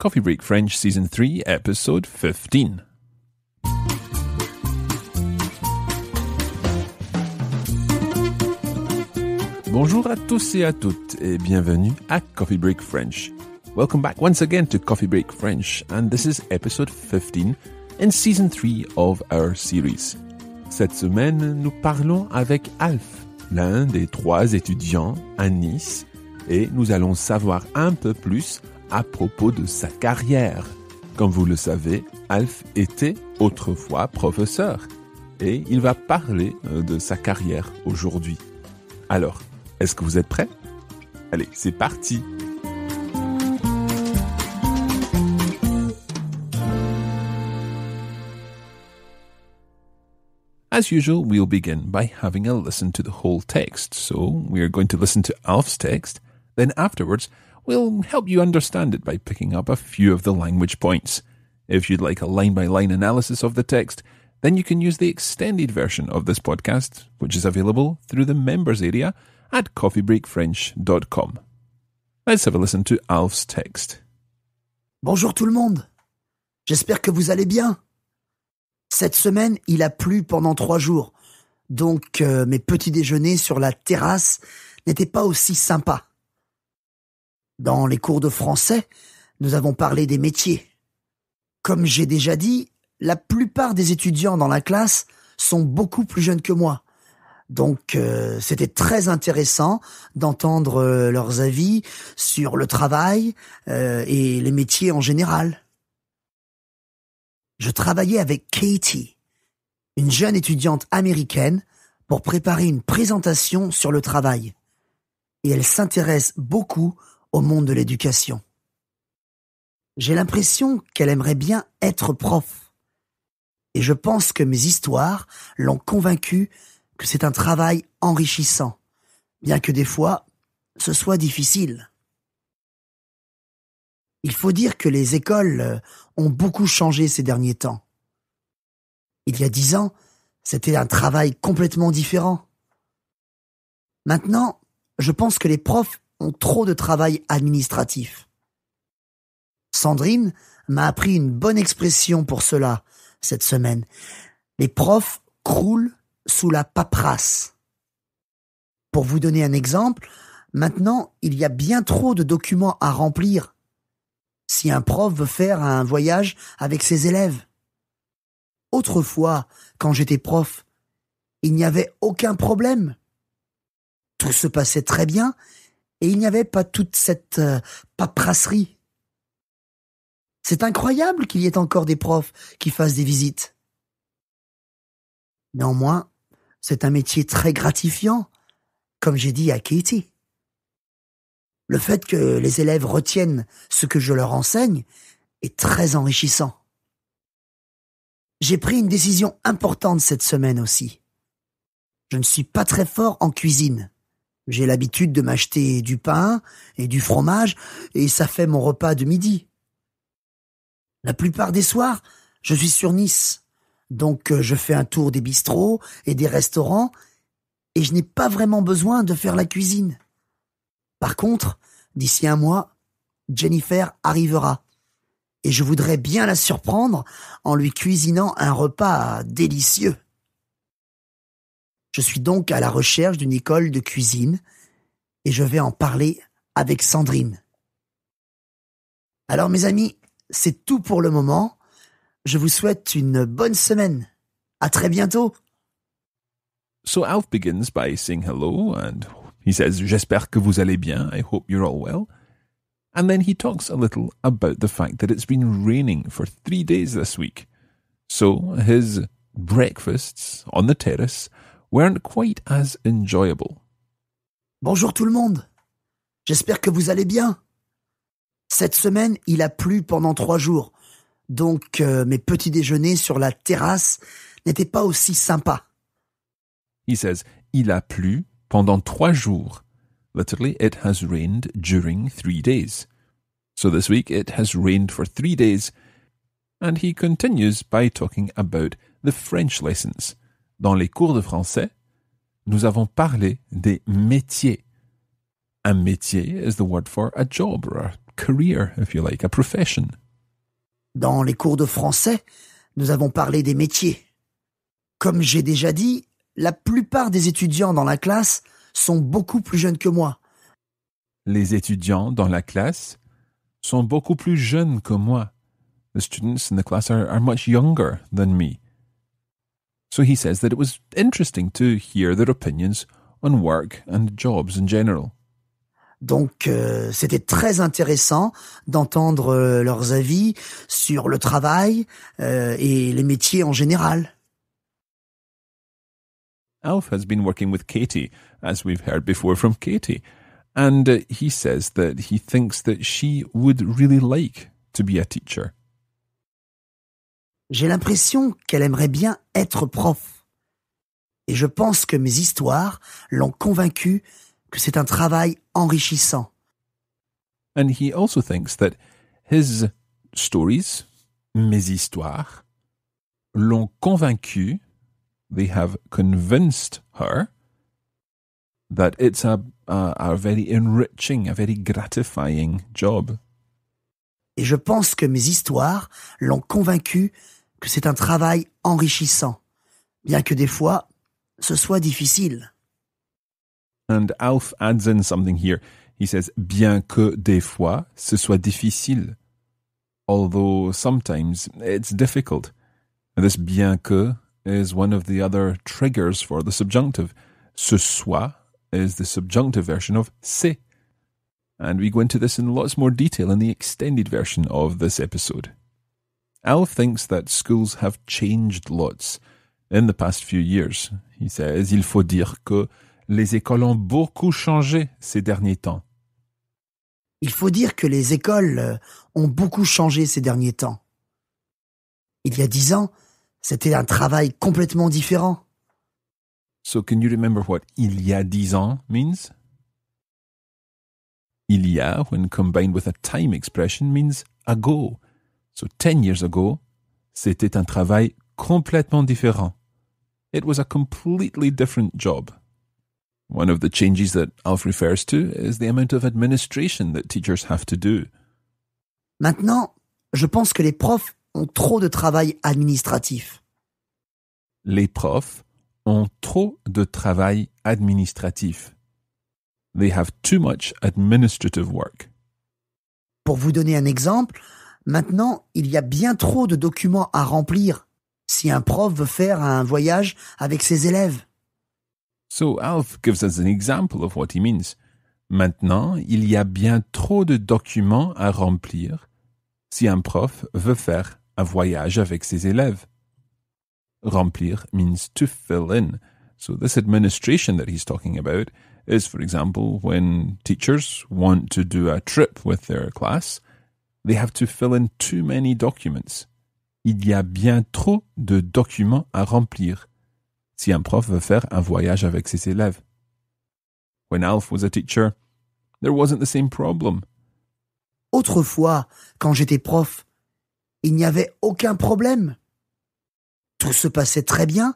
Coffee Break French Season 3, Episode 15. Bonjour à tous et à toutes et bienvenue à Coffee Break French. Welcome back once again to Coffee Break French and this is episode 15 in season 3 of our series. Cette semaine, nous parlons avec Alf, l'un des trois étudiants à Nice et nous allons savoir un peu plus à propos de sa carrière. Comme vous le savez, Alf était autrefois professeur et il va parler euh, de sa carrière aujourd'hui. Alors, est-ce que vous êtes prêts Allez, c'est parti As usual, we'll begin by having a listen to the whole text. So we are going to listen to Alf's text, then afterwards We'll help you understand it by picking up a few of the language points. If you'd like a line by line analysis of the text, then you can use the extended version of this podcast, which is available through the members area at coffeebreakfrench.com. Let's have a listen to Alf's text. Bonjour tout le monde. J'espère que vous allez bien. Cette semaine, il a plu pendant trois jours. Donc, euh, mes petits déjeuners sur la terrasse n'étaient pas aussi sympas. Dans les cours de français, nous avons parlé des métiers. Comme j'ai déjà dit, la plupart des étudiants dans la classe sont beaucoup plus jeunes que moi. Donc euh, c'était très intéressant d'entendre euh, leurs avis sur le travail euh, et les métiers en général. Je travaillais avec Katie, une jeune étudiante américaine, pour préparer une présentation sur le travail. Et elle s'intéresse beaucoup au monde de l'éducation. J'ai l'impression qu'elle aimerait bien être prof. Et je pense que mes histoires l'ont convaincue que c'est un travail enrichissant, bien que des fois ce soit difficile. Il faut dire que les écoles euh, ont beaucoup changé ces derniers temps. Il y a dix ans, c'était un travail complètement différent. Maintenant, je pense que les profs ont trop de travail administratif. Sandrine m'a appris une bonne expression pour cela cette semaine. Les profs croulent sous la paperasse. Pour vous donner un exemple, maintenant il y a bien trop de documents à remplir si un prof veut faire un voyage avec ses élèves. Autrefois, quand j'étais prof, il n'y avait aucun problème. Tout se passait très bien et il n'y avait pas toute cette euh, paperasserie. C'est incroyable qu'il y ait encore des profs qui fassent des visites. Néanmoins, c'est un métier très gratifiant, comme j'ai dit à Katie. Le fait que les élèves retiennent ce que je leur enseigne est très enrichissant. J'ai pris une décision importante cette semaine aussi. Je ne suis pas très fort en cuisine. J'ai l'habitude de m'acheter du pain et du fromage, et ça fait mon repas de midi. La plupart des soirs, je suis sur Nice, donc euh, je fais un tour des bistrots et des restaurants, et je n'ai pas vraiment besoin de faire la cuisine. Par contre, d'ici un mois, Jennifer arrivera, et je voudrais bien la surprendre en lui cuisinant un repas délicieux. Je suis donc à la recherche d'une école de cuisine et je vais en parler avec Sandrine. Alors mes amis, c'est tout pour le moment. Je vous souhaite une bonne semaine. À très bientôt. So Alf begins by saying hello and he says j'espère que vous allez bien. I hope you're all well. And then he talks a little about the fact that it's been raining for three days this week. So his breakfasts on the terrace weren't quite as enjoyable. Bonjour tout le monde. J'espère que vous allez bien. Cette semaine, il a plu pendant trois jours, donc euh, mes petits déjeuners sur la terrasse n'étaient pas aussi sympas. He says, il a plu pendant trois jours. Literally, it has rained during three days. So this week it has rained for three days. And he continues by talking about the French lessons. dans les cours de français, nous avons parlé des métiers. Un métier is the word for a job or a career, if you like, a profession. Dans les cours de français, nous avons parlé des métiers. Comme j'ai déjà dit, la plupart des étudiants dans la classe sont beaucoup plus jeunes que moi. Les étudiants dans la classe sont beaucoup plus jeunes que moi. The students in the class are, are much younger than me. So he says that it was interesting to hear their opinions on work and jobs in general. Donc euh, c'était très intéressant d'entendre euh, leurs avis sur le travail euh, et les métiers en général. Alf has been working with Katie, as we've heard before from Katie, and uh, he says that he thinks that she would really like to be a teacher. J'ai l'impression qu'elle aimerait bien être prof. Et je pense que mes histoires l'ont convaincu que c'est un travail enrichissant. And he also thinks that his stories, mes histoires, l'ont convaincu they have convinced her, that it's a, a, very enriching, a very gratifying job. Et je pense que mes histoires l'ont convaincu. que c'est un travail enrichissant, bien que des fois ce soit difficile. And Alf adds in something here. He says, bien que des fois ce soit difficile. Although sometimes it's difficult. This bien que is one of the other triggers for the subjunctive. Ce soit is the subjunctive version of c'est. And we go into this in lots more detail in the extended version of this episode. Al thinks that schools have changed lots in the past few years. He says, il faut dire que les écoles ont beaucoup changé ces derniers temps. Il faut dire que les écoles euh, ont beaucoup changé ces derniers temps. Il y a dix ans, c'était un travail complètement différent. So can you remember what il y a dix ans means? Il y a, when combined with a time expression, means ago. So 10 years ago, c'était un travail complètement différent. It was a completely different job. One of the changes that Alf refers to is the amount of administration that teachers have to do. Maintenant, je pense que les profs ont trop de travail administratif. Les profs ont trop de travail administratif. They have too much administrative work. Pour vous donner un exemple, Maintenant, il y a bien trop de documents à remplir si un prof veut faire un voyage avec ses élèves. So Alf gives us an example of what he means. Maintenant, il y a bien trop de documents à remplir si un prof veut faire un voyage avec ses élèves. Remplir means to fill in. So this administration that he's talking about is, for example, when teachers want to do a trip with their class They have to fill in too many documents. Il y a bien trop de documents à remplir. Si un prof veut faire un voyage avec ses élèves. When Alf was a teacher, there wasn't the same problem. Autrefois, quand j'étais prof, il n'y avait aucun problème. Tout se passait très bien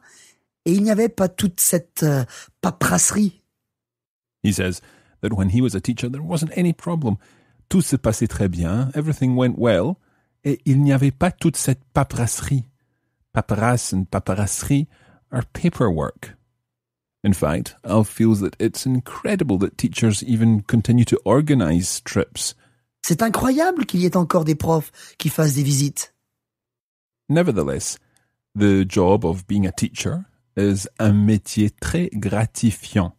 et il n'y avait pas toute cette euh, paperasserie. He says that when he was a teacher, there wasn't any problem. tout se passait très bien, everything went well, et il n'y avait pas toute cette paperasserie. Paperasse and paperasserie are paperwork. In fact, Al feels that it's incredible that teachers even continue to organize trips. C'est incroyable qu'il y ait encore des profs qui fassent des visites. Nevertheless, the job of being a teacher is un métier très gratifiant.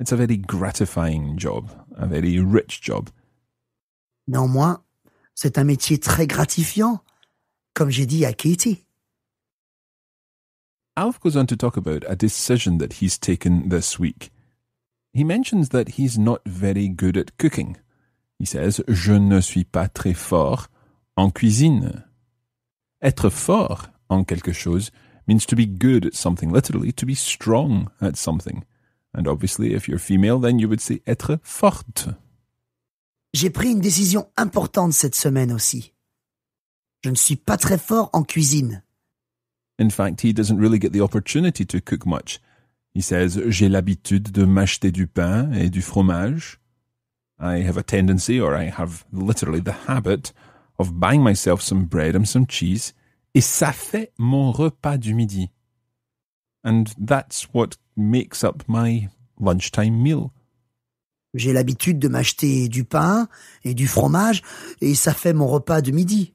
It's a very gratifying job, a very rich job. Néanmoins, c'est un métier très gratifiant, comme j'ai dit à Katie. Alf goes on to talk about a decision that he's taken this week. He mentions that he's not very good at cooking. He says, Je ne suis pas très fort en cuisine. Être fort en quelque chose means to be good at something, literally, to be strong at something. And obviously, if you're female, then you would say être forte. J'ai pris une décision importante cette semaine aussi. Je ne suis pas très fort en cuisine. In fact, he doesn't really get the opportunity to cook much. He says, j'ai l'habitude de m'acheter du pain et du fromage. I have a tendency, or I have literally the habit, of buying myself some bread and some cheese, et ça fait mon repas du midi. And that's what makes up my lunchtime meal. J'ai l'habitude de m'acheter du pain et du fromage, et ça fait mon repas de midi.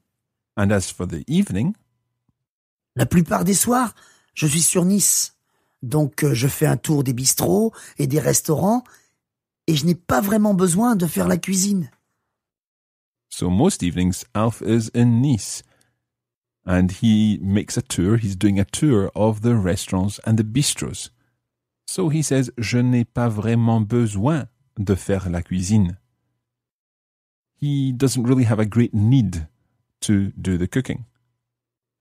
And as for the evening? La plupart des soirs, je suis sur Nice. Donc euh, je fais un tour des bistrots et des restaurants, et je n'ai pas vraiment besoin de faire la cuisine. So most evenings, Alf is in Nice. And he makes a tour, he's doing a tour of the restaurants and the bistros. So he says, Je n'ai pas vraiment besoin de faire la cuisine. He doesn't really have a great need to do the cooking.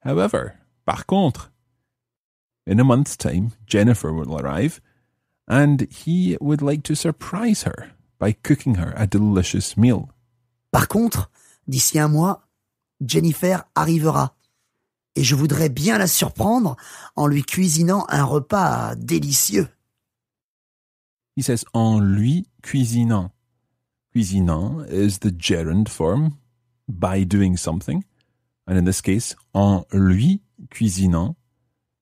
However, par contre, in a month's time, Jennifer will arrive, and he would like to surprise her by cooking her a delicious meal. Par contre, d'ici un mois, Jennifer arrivera, et je voudrais bien la surprendre en lui cuisinant un repas délicieux. He says en lui cuisinant. Cuisinant is the gerund form by doing something. And in this case, en lui cuisinant,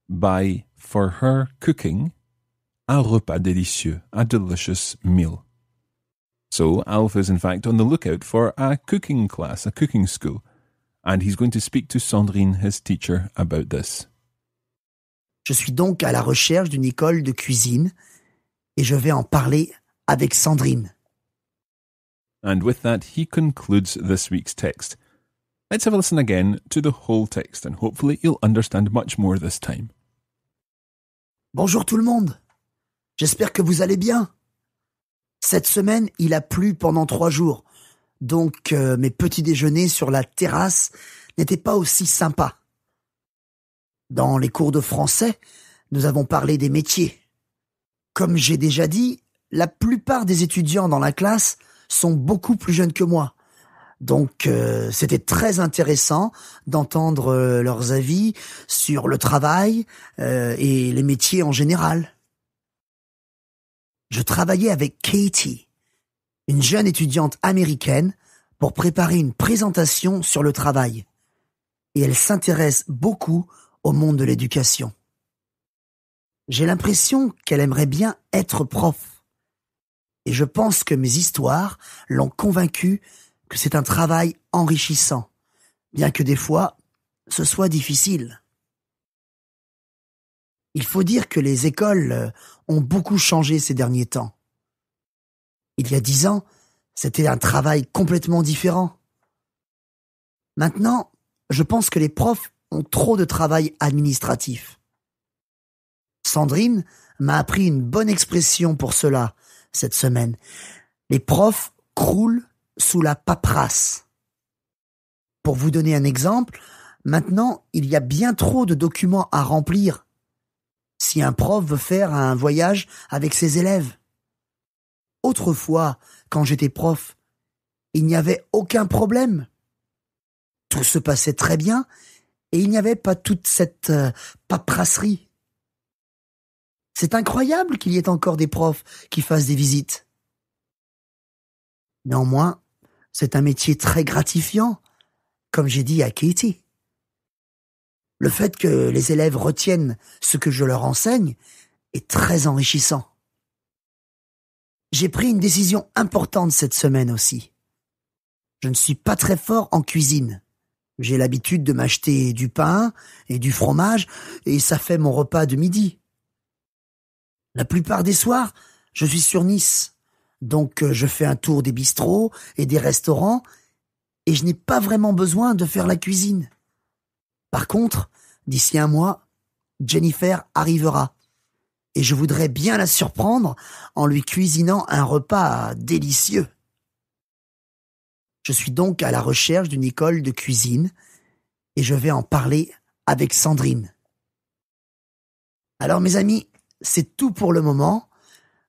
by for her cooking, un repas délicieux, a delicious meal. So Alf is in fact on the lookout for a cooking class, a cooking school, and he's going to speak to Sandrine, his teacher, about this. Je suis donc à la recherche d'une école de cuisine et je vais en parler avec Sandrine. And with that, he concludes this week's text. Let's have a listen again to the whole text, and hopefully you'll understand much more this time. Bonjour tout le monde. J'espère que vous allez bien. Cette semaine, il a plu pendant trois jours, donc euh, mes petits déjeuners sur la terrasse n'étaient pas aussi sympas. Dans les cours de français, nous avons parlé des métiers. Comme j'ai déjà dit, la plupart des étudiants dans la classe sont beaucoup plus jeunes que moi. Donc euh, c'était très intéressant d'entendre euh, leurs avis sur le travail euh, et les métiers en général. Je travaillais avec Katie, une jeune étudiante américaine, pour préparer une présentation sur le travail. Et elle s'intéresse beaucoup au monde de l'éducation. J'ai l'impression qu'elle aimerait bien être prof. Et je pense que mes histoires l'ont convaincue que c'est un travail enrichissant, bien que des fois ce soit difficile. Il faut dire que les écoles euh, ont beaucoup changé ces derniers temps. Il y a dix ans, c'était un travail complètement différent. Maintenant, je pense que les profs ont trop de travail administratif. Sandrine m'a appris une bonne expression pour cela cette semaine. Les profs croulent sous la paperasse. Pour vous donner un exemple, maintenant il y a bien trop de documents à remplir si un prof veut faire un voyage avec ses élèves. Autrefois, quand j'étais prof, il n'y avait aucun problème. Tout se passait très bien et il n'y avait pas toute cette euh, paperasserie. C'est incroyable qu'il y ait encore des profs qui fassent des visites. Néanmoins, c'est un métier très gratifiant, comme j'ai dit à Katie. Le fait que les élèves retiennent ce que je leur enseigne est très enrichissant. J'ai pris une décision importante cette semaine aussi. Je ne suis pas très fort en cuisine. J'ai l'habitude de m'acheter du pain et du fromage, et ça fait mon repas de midi. La plupart des soirs, je suis sur Nice. Donc euh, je fais un tour des bistrots et des restaurants, et je n'ai pas vraiment besoin de faire la cuisine. Par contre, d'ici un mois, Jennifer arrivera. Et je voudrais bien la surprendre en lui cuisinant un repas délicieux. Je suis donc à la recherche d'une école de cuisine et je vais en parler avec Sandrine. Alors mes amis, c'est tout pour le moment.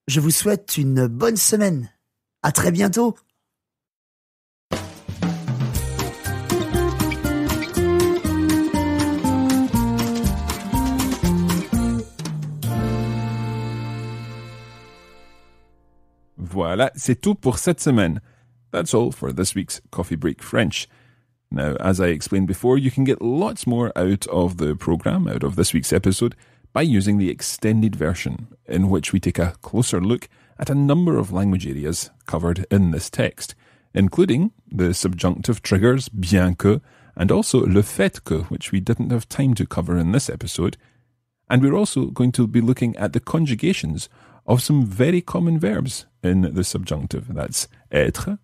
Je vous souhaite une bonne semaine. À très bientôt. Voilà, c'est tout pour cette semaine. That's all for this week's Coffee Break French. Now, as I explained before, you can get lots more out of the program, out of this week's episode by using the extended version, in which we take a closer look at a number of language areas covered in this text, including the subjunctive triggers bien que and also le fait que, which we didn't have time to cover in this episode. And we're also going to be looking at the conjugations of some very common verbs in the subjunctive. That's être,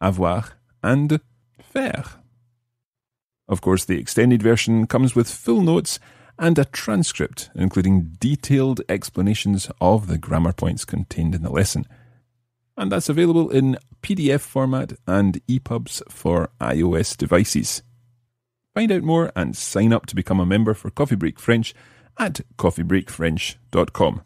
avoir, and faire. Of course, the extended version comes with full notes and a transcript, including detailed explanations of the grammar points contained in the lesson. And that's available in PDF format and EPUBs for iOS devices. Find out more and sign up to become a member for Coffee Break French at coffeebreakfrench.com.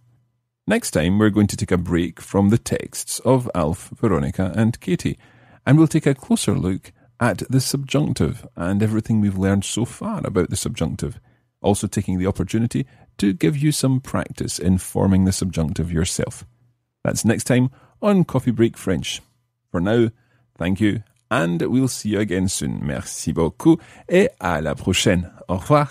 Next time, we're going to take a break from the texts of Alf, Veronica, and Katie, and we'll take a closer look at the subjunctive and everything we've learned so far about the subjunctive also taking the opportunity to give you some practice in forming the subjunctive yourself. That's next time on Coffee Break French. For now, thank you, and we'll see you again soon. Merci beaucoup, et à la prochaine. Au revoir.